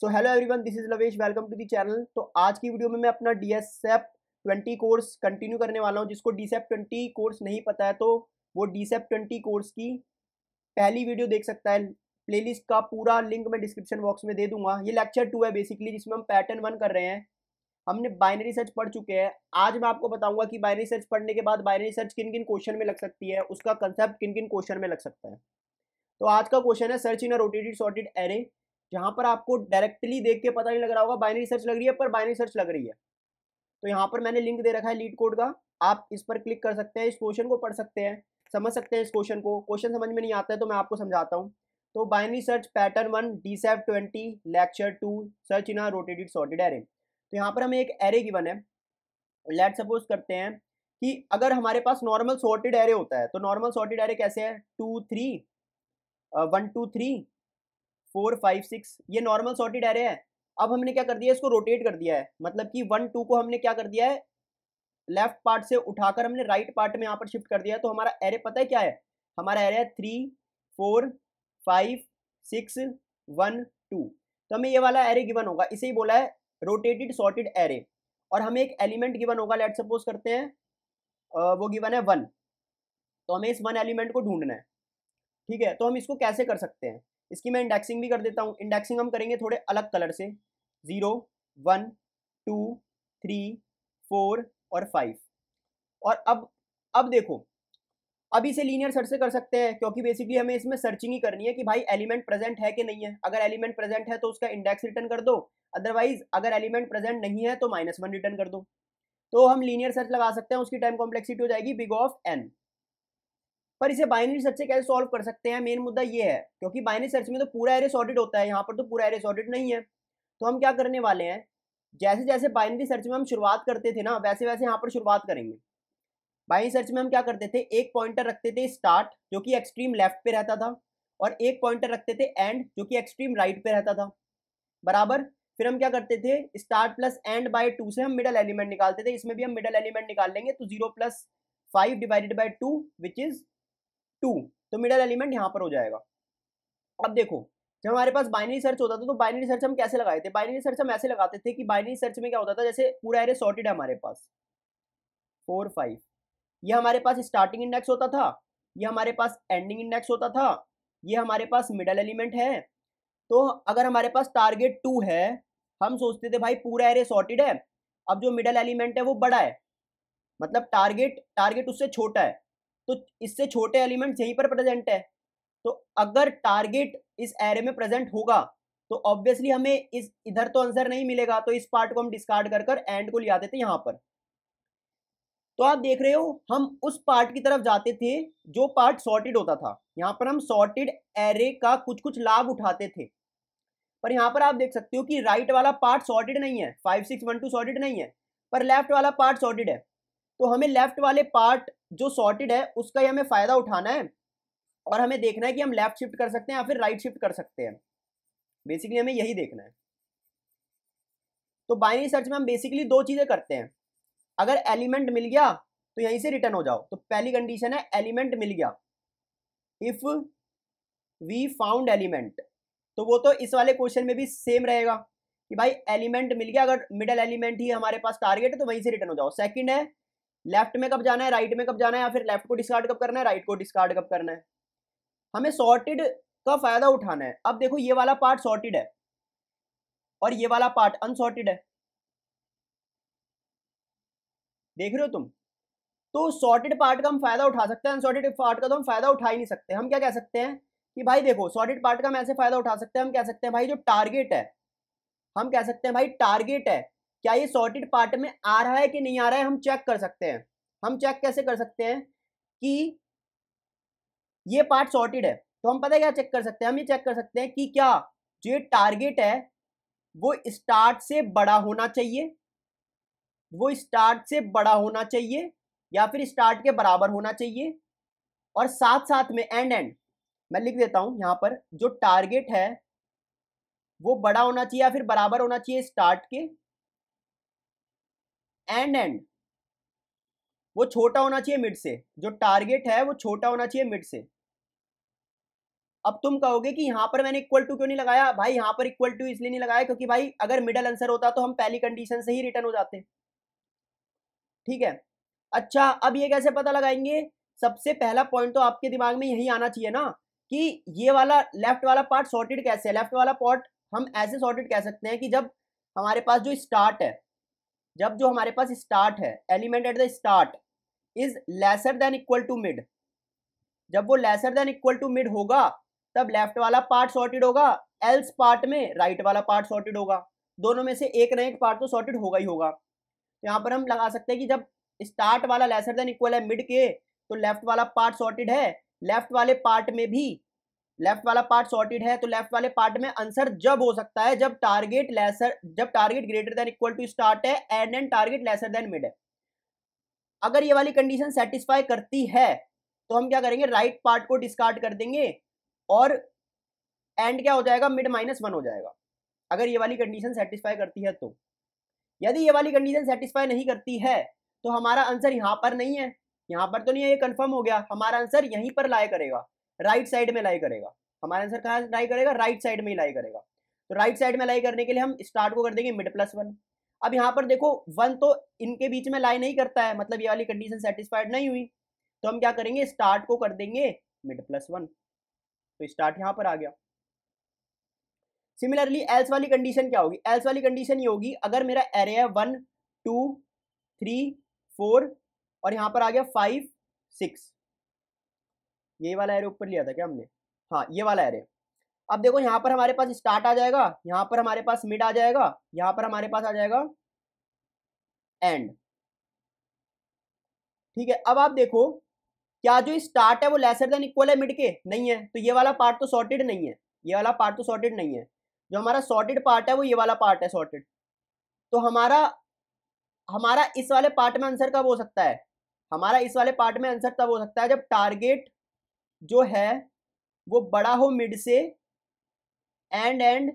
so hello everyone this is Lavesh welcome to the channel तो आज की वीडियो में मैं अपना D S F twenty course continue करने वाला हूँ जिसको डी ट्वेंटी कोर्स नहीं पता है तो वो डी ट्वेंटी कोर्स की पहली वीडियो देख सकता है प्लेलिस्ट का पूरा लिंक मैं डिस्क्रिप्शन बॉक्स में दे दूंगा ये लेक्चर टू है बेसिकली जिसमें हम पैटर्न वन कर रहे हैं हमने बाइनरी सर्च पढ़ चुके हैं आज मैं आपको बताऊंगा कि बाइनरी सर्च पढ़ने के बाद बाइनरी सर्च किन किन क्वेश्चन में लग सकती है उसका कंसेप्ट किन किन क्वेश्चन में लग सकता है तो आज का क्वेश्चन है search in a rotated sorted array जहां पर आपको डायरेक्टली देख के पता नहीं लग रहा होगा बाइनरी सर्च लग रही है पर बाइनरी सर्च लग रही है तो यहाँ पर मैंने लिंक दे रखा है लीड कोड का आप इस पर क्लिक कर सकते हैं इस क्वेश्चन को पढ़ सकते हैं समझ सकते हैं इस क्वेश्चन को क्वेश्चन समझ में नहीं आता है तो मैं आपको समझाता हूँ तो binary search pattern one D safe twenty lecture two search in rotated sorted array तो यहाँ पर हमें एक एरे गिवन है लेट सपोज करते हैं कि अगर हमारे पास नॉर्मल सॉर्टेड एरे होता है तो नॉर्मल सॉर्टेड एरे कैसे है two three one two three four five six ये नॉर्मल सॉर्टेड एरे है अब हमने क्या कर दिया इसको रोटेट कर दिया है मतलब कि वन टू को हमने क्या कर दिया है लेफ्ट पार्ट से उठाकर हमने राइट right पार्ट में यहाँ पर शिफ्ट कर दिया तो हमारा एरे पता है क्या है हमारा एरे है three four five six one two तो हमें ये वाला एरे गिवन होगा इसे ही बोला है रोटेटेड सॉर्टेड एरे और हमें एक एलिमेंट गिवन होगा लेट सपोज करते हैं वो गिवन है वन तो हमें इस वन एलिमेंट को ढूंढना है ठीक है तो हम इसको कैसे कर सकते हैं इसकी मैं इंडेक्सिंग भी कर देता हूँ इंडेक्सिंग हम करेंगे थोड़े अलग कलर से zero one two three four और फाइव और अब अब देखो अब इसे लीनियर सर्च से कर सकते हैं क्योंकि बेसिकली हमें इसमें सर्चिंग ही करनी है कि भाई एलिमेंट प्रेजेंट है कि नहीं है अगर एलिमेंट प्रेजेंट है तो उसका इंडेक्स रिटर्न कर दो अदरवाइज अगर एलिमेंट प्रेजेंट नहीं है तो माइनस वन रिटर्न कर दो तो हम लीनियर सर्च लगा सकते हैं उसकी टाइम कॉम्प्लेक्सिटी हो जाएगी बिग ऑफ एन पर इसे बाइनरी सर्च से कैसे सॉल्व कर सकते हैं मेन मुद्दा ये है क्योंकि बाइनरी सर्च में तो पूरा एरे सॉर्टेड होता है यहाँ पर तो पूरा एरे सॉर्टेड नहीं है तो हम क्या करने वाले हैं जैसे जैसे बाइनरी सर्च में हम शुरुआत करते थे ना वैसे वैसे यहाँ पर शुरुआत करेंगे बाइनरी सर्च में हम क्या करते थे एक पॉइंटर रखते थे स्टार्ट जो कि एक्सट्रीम लेफ्ट पे रहता था और एक पॉइंटर रखते थे एंड जो कि एक्सट्रीम राइट पे रहता था बराबर फिर हम क्या करते थे start plus end by two से हम मिडल एलिमेंट निकालते थे इसमें भी हम मिडल एलिमेंट निकाल लेंगे तो zero plus five divided by two which is two तो मिडल एलिमेंट यहाँ पर हो जाएगा अब देखो जब हमारे पास बाइनरी सर्च होता था तो बाइनरी सर्च हम कैसे लगाए थे बाइनरी सर्च हम ऐसे लगाते थे कि बाइनरी सर्च में क्या होता था जैसे पूरा एरे सॉर्टेड है हमारे पास फोर फाइव ये हमारे पास स्टार्टिंग इंडेक्स होता था ये हमारे पास एंडिंग इंडेक्स होता था ये हमारे पास मिडल एलिमेंट है तो अगर हमारे पास टारगेट टू है हम सोचते थे भाई पूरा एरे सॉर्टेड है अब जो मिडल एलिमेंट है वो बड़ा है मतलब टारगेट टारगेट उससे छोटा है तो इससे छोटे एलिमेंट्स यहीं पर प्रेजेंट है तो अगर टारगेट इस एरे में प्रेजेंट होगा तो ऑब्वियसली हमें इस इधर तो आंसर नहीं मिलेगा तो इस पार्ट को हम डिस्कार्ड कर कर एंड को लिया देते यहां पर तो आप देख रहे हो हम उस पार्ट की तरफ जाते थे जो पार्ट सॉर्टेड होता था यहाँ पर हम सॉर्टेड एरे का कुछ कुछ लाभ उठाते थे पर यहाँ पर आप देख सकते हो कि राइट वाला पार्ट सॉर्टेड नहीं है five six one two sorted नहीं है पर लेफ्ट वाला पार्ट सॉर्टेड है तो हमें लेफ्ट वाले पार्ट जो सॉर्टेड है उसका ही हमें फ़ायदा उठाना है और हमें देखना है कि हम लेफ्ट शिफ्ट कर सकते हैं या फिर राइट शिफ्ट कर सकते हैं बेसिकली हमें यही देखना है तो बाइनरी सर्च में हम बेसिकली दो चीज़ें करते हैं अगर एलिमेंट मिल गया तो यहीं से रिटर्न हो जाओ तो पहली कंडीशन है एलिमेंट मिल गया इफ वी फाउंड एलिमेंट तो वो तो इस वाले क्वेश्चन में भी सेम रहेगा कि भाई एलिमेंट मिल गया अगर मिडल एलिमेंट ही हमारे पास टारगेट है तो वहीं से रिटर्न हो जाओ सेकंड है लेफ्ट में कब जाना है राइट में कब जाना है या फिर लेफ्ट को डिस्कार्ड कब करना है राइट को डिस्कार्ड कब करना है हमें सॉर्टेड का फायदा उठाना है अब देखो ये वाला पार्ट सॉर्टेड है और ये वाला पार्ट अनसॉर्टेड है देख रहे हो तुम तो सॉर्टेड पार्ट का हम फायदा उठा सकते हैं अनसॉर्टेड पार्ट का तो हम फायदा उठा ही नहीं सकते हम क्या कह सकते हैं कि भाई देखो सॉर्टेड पार्ट का हम ऐसे फायदा उठा सकते हैं हम कह सकते हैं भाई जो टारगेट है हम कह सकते हैं भाई टारगेट है क्या ये सॉर्टेड पार्ट में आ रहा है कि नहीं आ रहा है हम चेक कर सकते हैं हम चेक कैसे कर सकते हैं कि ये पार्ट सॉर्टेड है तो हम पता क्या चेक कर सकते हैं हम ये चेक कर सकते हैं कि क्या जो ये टारगेट है वो स्टार्ट से बड़ा होना चाहिए वो स्टार्ट से बड़ा होना चाहिए या फिर स्टार्ट के बराबर होना चाहिए और साथ साथ में एंड एंड मैं लिख देता हूं यहां पर जो टारगेट है वो बड़ा होना चाहिए या फिर बराबर होना चाहिए स्टार्ट के एंड एंड वो छोटा होना चाहिए मिड से जो टारगेट है वो छोटा होना चाहिए मिड से अब तुम कहोगे कि यहां पर मैंने इक्वल टू क्यों नहीं लगाया भाई यहां पर इक्वल टू इसलिए नहीं लगाया क्योंकि भाई अगर मिडल आंसर होता तो हम पहली कंडीशन से ही रिटर्न हो जाते ठीक है अच्छा अब ये कैसे पता लगाएंगे सबसे पहला पॉइंट तो आपके दिमाग में यही आना चाहिए ना कि ये वाला लेफ्ट वाला पार्ट सॉर्टेड कैसे है लेफ्ट वाला पार्ट हम ऐसे सॉर्टेड कह सकते हैं कि जब हमारे पास जो स्टार्ट है जब जो हमारे पास स्टार्ट है element at the start is lesser than equal to mid जब वो lesser than equal to mid होगा तब लेफ्ट वाला पार्ट सॉर्टेड होगा एल्स पार्ट में राइट right वाला पार्ट सॉर्टेड होगा दोनों में से एक ना एक पार्ट तो सॉर्टेड होगा ही होगा तो यहाँ पर हम लगा सकते हैं कि जब स्टार्ट वाला लेसर देन इक्वल है मिड के तो लेफ्ट वाला पार्ट सॉर्टेड है लेफ्ट वाले पार्ट में भी लेफ्ट वाला पार्ट सॉर्टेड है तो लेफ्ट वाले पार्ट में आंसर जब हो सकता है जब टारगेट लेसर जब target greater than equal to start है and and target lesser than mid है अगर ये वाली कंडीशन सेटिस्फाई करती है तो हम क्या करेंगे राइट right पार्ट को डिस्कार्ड कर देंगे और एंड क्या हो जाएगा मिड माइनस वन हो जाएगा अगर ये वाली कंडीशन सेटिस्फाई करती है तो यदि ये वाली कंडीशन सेटिस्फाई नहीं करती है तो हमारा आंसर यहाँ पर नहीं है यहाँ पर तो नहीं है ये कंफर्म हो गया हमारा आंसर यहीं पर लाया करेगा राइट साइड में लाई करेगा हमारा आंसर कहाँ लाई करेगा राइट साइड में ही लाई करेगा तो राइट साइड में लाई करने के लिए हम स्टार्ट को कर देंगे मिड प्लस वन अब यहाँ पर देखो वन तो इनके बीच में लाई नहीं करता है मतलब ये वाली कंडीशन सेटिस्फाइड नहीं हुई तो हम क्या करेंगे स्टार्ट को कर देंगे मिड प्लस वन तो स्टार्ट यहाँ पर आ गया सिमिलरली एल्स वाली कंडीशन क्या होगी एल्स वाली कंडीशन ये होगी अगर मेरा एरे है वन टू थ्री फोर और यहाँ पर आ गया फाइव सिक्स ये वाला एरे ऊपर लिया था क्या हमने हाँ ये वाला एरे अब देखो यहाँ पर हमारे पास स्टार्ट आ जाएगा यहाँ पर हमारे पास मिड आ जाएगा यहाँ पर हमारे पास आ जाएगा एंड ठीक है अब आप देखो क्या जो स्टार्ट है वो लेसर देन इक्वल है मिड के नहीं है तो ये वाला पार्ट तो सॉर्टेड नहीं है ये वाला पार्ट तो सॉर्टेड नहीं है जो हमारा सॉर्टेड पार्ट है वो ये वाला पार्ट है सॉर्टेड तो हमारा हमारा इस वाले पार्ट में आंसर कब हो सकता है हमारा इस वाले पार्ट में आंसर तब हो सकता है जब टारगेट जो है वो बड़ा हो मिड से एंड एंड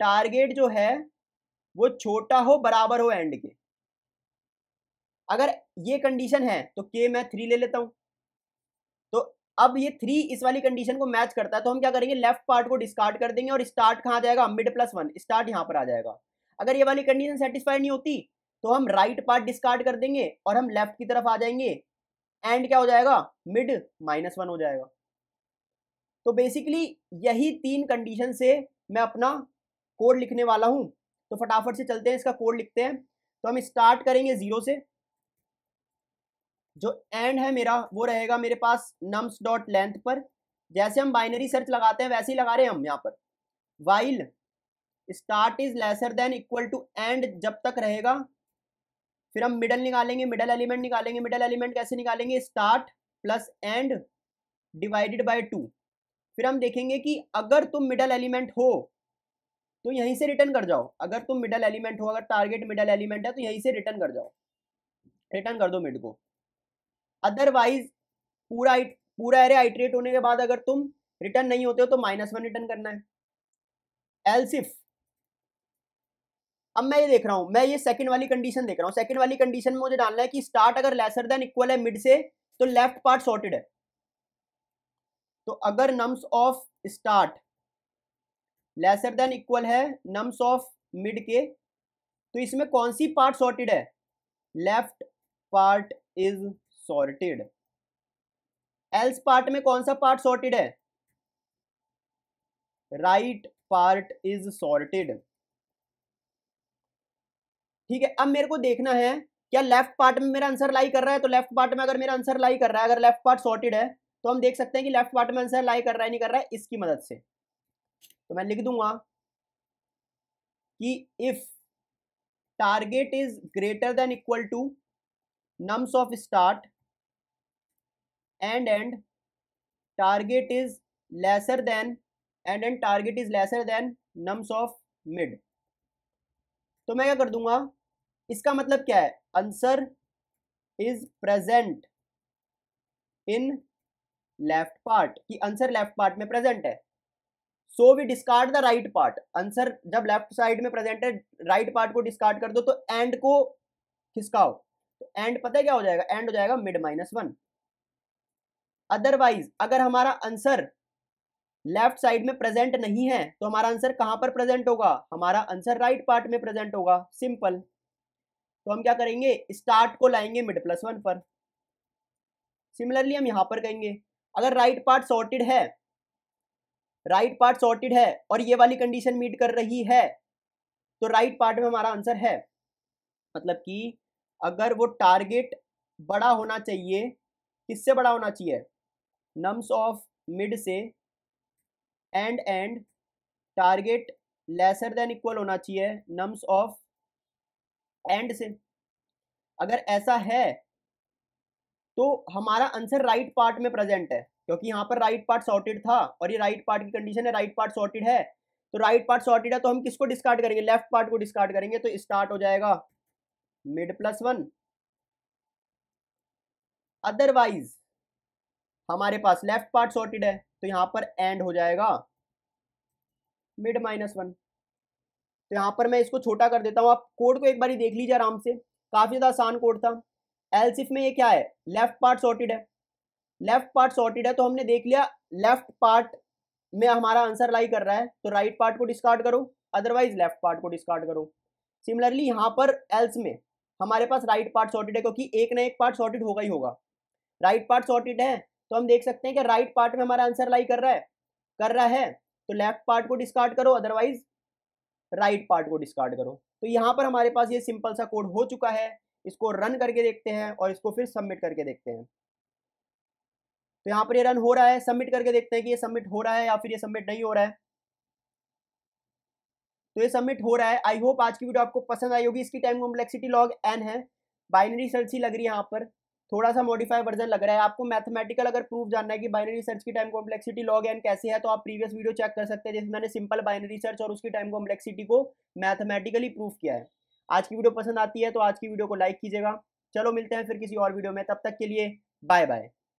टारगेट जो है वो छोटा हो बराबर हो एंड के अगर ये कंडीशन है तो के मैं थ्री ले लेता हूं तो अब ये थ्री इस वाली कंडीशन को मैच करता है तो हम क्या करेंगे लेफ्ट पार्ट को डिस्कार्ड कर देंगे और स्टार्ट कहाँ जाएगा मिड प्लस वन स्टार्ट यहां पर आ जाएगा अगर ये वाली कंडीशन सेटिस्फाई नहीं होती तो हम राइट पार्ट डिस्कार्ड कर देंगे और हम लेफ्ट की तरफ आ जाएंगे एंड क्या हो जाएगा मिड माइनस वन हो जाएगा तो बेसिकली यही तीन कंडीशन से मैं अपना कोड लिखने वाला हूं तो फटाफट से चलते हैं इसका कोड लिखते हैं तो हम स्टार्ट करेंगे ज़ीरो से जो एंड है मेरा वो रहेगा मेरे पास नम्स डॉट लेंथ पर जैसे हम बाइनरी सर्च लगाते हैं वैसे ही लगा रहे हैं हम यहाँ पर while start is lesser than equal to end जब तक रहेगा फिर हम मिडल निकालेंगे मिडल एलिमेंट निकालेंगे मिडल एलिमेंट कैसे निकालेंगे start plus end divided by two फिर हम देखेंगे कि अगर तुम मिडल एलिमेंट हो तो यहीं से रिटर्न कर जाओ अगर तुम मिडल एलिमेंट हो अगर टारगेट मिडल एलिमेंट है तो यहीं से रिटर्न कर जाओ रिटर्न कर दो मिड को अदरवाइज पूरा पूरा एरे आइट्रेट होने के बाद अगर तुम रिटर्न नहीं होते हो तो माइनस वन रिटर्न करना है एल्सिफ अब मैं ये देख रहा हूँ मैं ये सेकंड वाली कंडीशन देख रहा हूँ सेकंड वाली कंडीशन में मुझे डालना है कि स्टार्ट अगर लेसर देन इक्वल है मिड से तो लेफ्ट पार्ट सॉर्टेड है तो अगर nums of start lesser than equal है नम्स ऑफ मिड के तो इसमें कौन सी पार्ट सॉर्टेड है left part is sorted else part में कौन सा पार्ट सॉर्टेड है राइट पार्ट इज सॉर्टेड ठीक है अब मेरे को देखना है क्या लेफ्ट पार्ट में मेरा आंसर लाई कर रहा है तो लेफ्ट पार्ट में अगर मेरा आंसर लाई कर रहा है अगर लेफ्ट पार्ट सॉर्टेड है तो हम देख सकते हैं कि लेफ्ट पार्ट में आंसर लाई कर रहा है नहीं कर रहा है इसकी मदद से तो मैं लिख दूंगा कि if target is greater than equal to nums of start and and target is lesser than and and target is lesser than nums of mid तो मैं क्या कर दूंगा इसका मतलब क्या है answer is present in left part कि आंसर लेफ्ट पार्ट में प्रेजेंट है so we discard the right part answer जब लेफ्ट साइड में प्रेजेंट है राइट पार्ट को डिस्कार्ड कर दो तो एंड को खिसकाओ तो एंड पता है क्या हो जाएगा एंड हो जाएगा मिड माइनस वन अदरवाइज अगर हमारा आंसर लेफ्ट साइड में प्रेजेंट नहीं है तो हमारा आंसर कहाँ पर प्रेजेंट होगा हमारा आंसर राइट पार्ट में प्रेजेंट होगा सिंपल तो हम क्या करेंगे स्टार्ट को लाएंगे मिड प्लस वन पर सिमिलरली हम यहाँ पर कहेंगे अगर राइट पार्ट सॉर्टेड है राइट पार्ट सॉर्टेड है और ये वाली कंडीशन मीट कर रही है तो राइट पार्ट में हमारा आंसर है मतलब कि अगर वो टारगेट बड़ा होना चाहिए किससे बड़ा होना चाहिए नम्स ऑफ मिड से and and target lesser than equal होना चाहिए नम्स ऑफ एंड से अगर ऐसा है तो हमारा आंसर राइट पार्ट में प्रेजेंट है क्योंकि यहां पर राइट पार्ट सॉर्टेड था और ये राइट पार्ट की कंडीशन है राइट पार्ट सॉर्टेड है तो राइट पार्ट सॉर्टेड है तो हम किसको डिस्कार्ड करेंगे लेफ्ट पार्ट को डिस्कार्ड करेंगे तो स्टार्ट हो जाएगा मिड प्लस वन अदरवाइज हमारे पास लेफ्ट पार्ट सॉर्टेड है तो यहां पर एंड हो जाएगा मिड माइनस वन तो यहाँ पर मैं इसको छोटा कर देता हूं आप कोड को एक बार देख लीजिए आराम से काफ़ी ज़्यादा आसान कोड था एलसीफ में ये क्या है लेफ्ट पार्ट सॉर्टेड है लेफ्ट पार्ट सॉर्टेड है तो हमने देख लिया लेफ्ट पार्ट में हमारा आंसर लाई कर रहा है तो राइट right पार्ट को डिस्कार्ड करो अदरवाइज लेफ्ट पार्ट को डिस्कार्ड करो सिमिलरली यहाँ पर एल्स में हमारे पास राइट पार्ट सॉर्टेड है क्योंकि एक ना एक पार्ट सॉर्टेड होगा ही होगा राइट पार्ट सॉर्टेड है तो हम देख सकते हैं कि राइट पार्ट में हमारा आंसर लाई कर रहा है कर रहा है तो लेफ्ट पार्ट को डिस्कार्ड करो अदरवाइज राइट पार्ट को डिस्कार्ड करो तो यहाँ पर हमारे पास ये सिंपल सा कोड हो चुका है इसको रन करके देखते हैं और इसको फिर सबमिट करके देखते हैं तो यहाँ पर ये रन हो रहा है सबमिट करके देखते हैं कि ये सबमिट हो रहा है या फिर ये सबमिट नहीं हो रहा है तो ये सबमिट हो रहा है आई होप आज की वीडियो आपको पसंद आई होगी इसकी टाइम कॉम्प्लेक्सिटी लॉग एन है बाइनरी सर्च ही लग रही है यहाँ पर थोड़ा सा मॉडिफाइड वर्जन लग रहा है आपको मैथमेटिकल अगर प्रूफ जानना है कि बाइनरी सर्च की टाइम कॉम्प्लेक्सिटी लॉग एन कैसे है तो आप प्रीवियस वीडियो चेक कर सकते हैं जिसमें मैंने सिंपल बाइनरी सर्च और उसकी टाइम कॉम्प्लेक्सिटी को मैथमेटिकली प्रूफ किया है आज की वीडियो पसंद आती है तो आज की वीडियो को लाइक कीजिएगा चलो मिलते हैं फिर किसी और वीडियो में तब तक के लिए बाय बाय